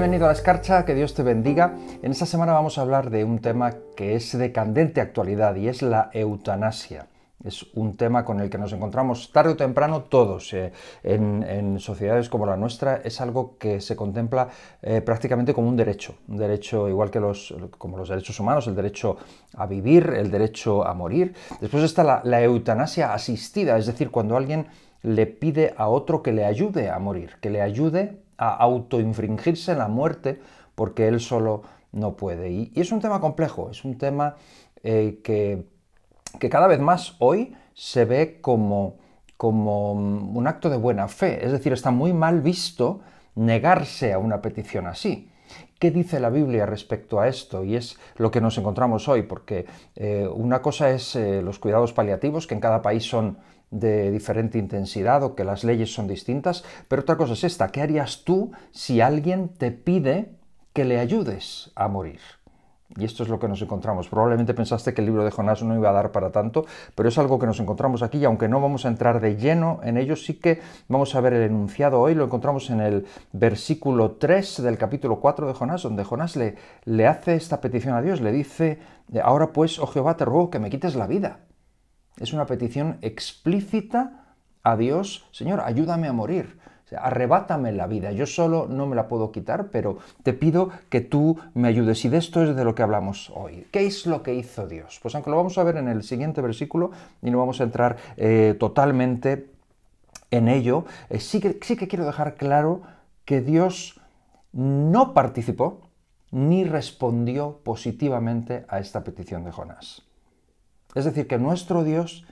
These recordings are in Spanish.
Bienvenido a la escarcha, que Dios te bendiga. En esta semana vamos a hablar de un tema que es de candente actualidad y es la eutanasia. Es un tema con el que nos encontramos tarde o temprano todos. Eh, en, sociedades como la nuestra es algo que se contempla eh, prácticamente como un derecho. Un derecho igual que los, como los derechos humanos, el derecho a vivir, el derecho a morir. Después está la, la eutanasia asistida, es decir, cuando alguien le pide a otro que le ayude a morir, que le ayude a autoinfringirse la muerte porque él solo no puede. Y, es un tema complejo, es un tema eh, que, cada vez más hoy se ve como mm, un acto de buena fe. Es decir, está muy mal visto negarse a una petición así. ¿Qué dice la Biblia respecto a esto? Y es lo que nos encontramos hoy, porque eh, una cosa es eh, los cuidados paliativos, que en cada país son de diferente intensidad o que las leyes son distintas, pero otra cosa es esta, ¿qué harías tú si alguien te pide que le ayudes a morir? Y esto es lo que nos encontramos. Probablemente pensaste que el libro de Jonás no iba a dar para tanto, pero es algo que nos encontramos aquí y aunque no vamos a entrar de lleno en ello, sí que vamos a ver el enunciado hoy. Lo encontramos en el versículo 3 del capítulo 4 de Jonás, donde Jonás le, le hace esta petición a Dios. Le dice, ahora pues, oh Jehová, te ruego que me quites la vida. Es una petición explícita a Dios, Señor, ayúdame a morir arrebátame la vida, yo solo no me la puedo quitar, pero te pido que tú me ayudes. Y de esto es de lo que hablamos hoy. ¿Qué es lo que hizo Dios? Pues aunque lo vamos a ver en el siguiente versículo y no vamos a entrar eh, totalmente en ello, eh, sí, sí que quiero dejar claro que Dios no participó ni respondió positivamente a esta petición de Jonás. Es decir, que nuestro Dios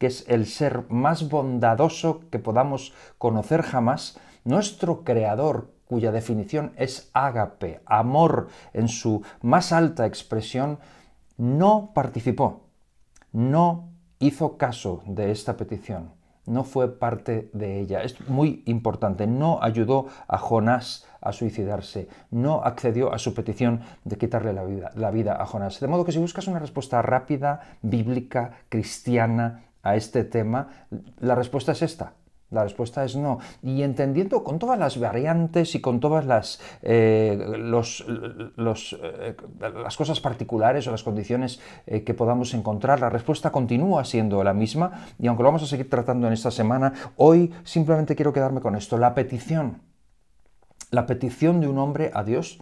que es el ser más bondadoso que podamos conocer jamás, nuestro Creador, cuya definición es ágape, amor en su más alta expresión, no participó, no hizo caso de esta petición, no fue parte de ella. Es muy importante, no ayudó a Jonás a suicidarse, no accedió a su petición de quitarle la vida, la vida a Jonás. De modo que si buscas una respuesta rápida, bíblica, cristiana, a este tema, la respuesta es esta. La respuesta es no. Y entendiendo con todas las variantes y con todas las, eh, eh, las cosas particulares o las condiciones eh, que podamos encontrar, la respuesta continúa siendo la misma. Y aunque lo vamos a seguir tratando en esta semana, hoy simplemente quiero quedarme con esto. La petición. La petición de un hombre a Dios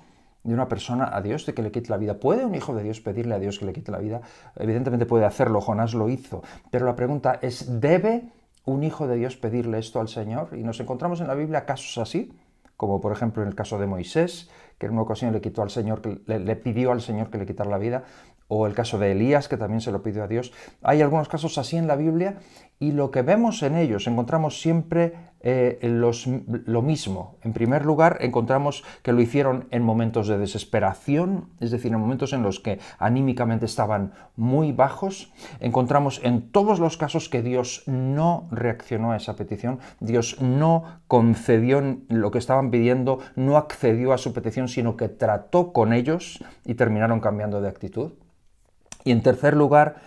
de una persona a Dios de que le quite la vida. ¿Puede un hijo de Dios pedirle a Dios que le quite la vida? Evidentemente puede hacerlo, Jonás lo hizo, pero la pregunta es, ¿debe un hijo de Dios pedirle esto al Señor? Y nos encontramos en la Biblia casos así, como por ejemplo en el caso de Moisés, que en una ocasión le, quitó al Señor, que le pidió al Señor que le quitara la vida, o el caso de Elías, que también se lo pidió a Dios. Hay algunos casos así en la Biblia y lo que vemos en ellos, encontramos siempre eh, lo mismo. En primer lugar, encontramos que lo hicieron en momentos de desesperación, es decir, en momentos en los que anímicamente estaban muy bajos. Encontramos en todos los casos que Dios no reaccionó a esa petición, Dios no concedió lo que estaban pidiendo, no accedió a su petición, sino que trató con ellos y terminaron cambiando de actitud. Y en tercer lugar,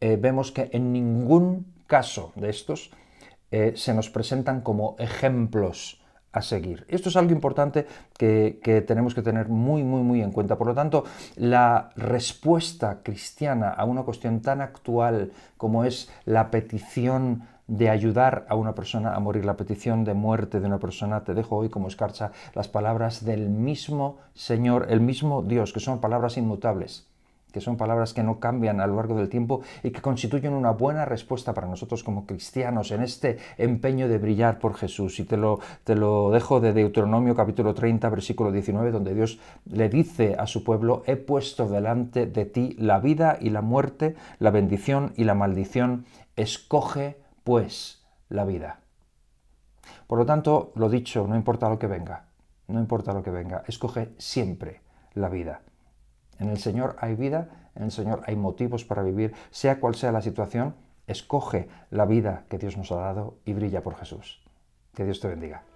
eh, vemos que en ningún caso de estos eh, se nos presentan como ejemplos a seguir. Esto es algo importante que, que, tenemos que tener muy, muy, muy en cuenta. Por lo tanto, la respuesta cristiana a una cuestión tan actual como es la petición de ayudar a una persona a morir, la petición de muerte de una persona, te dejo hoy como escarcha las palabras del mismo Señor, el mismo Dios, que son palabras inmutables que son palabras que no cambian a lo largo del tiempo y que constituyen una buena respuesta para nosotros como cristianos en este empeño de brillar por Jesús. Y te lo, te lo dejo de Deuteronomio capítulo 30, versículo 19, donde Dios le dice a su pueblo, he puesto delante de ti la vida y la muerte, la bendición y la maldición, escoge pues la vida. Por lo tanto, lo dicho, no importa lo que venga, no importa lo que venga, escoge siempre la vida. En el Señor hay vida, en el Señor hay motivos para vivir, sea cual sea la situación, escoge la vida que Dios nos ha dado y brilla por Jesús. Que Dios te bendiga.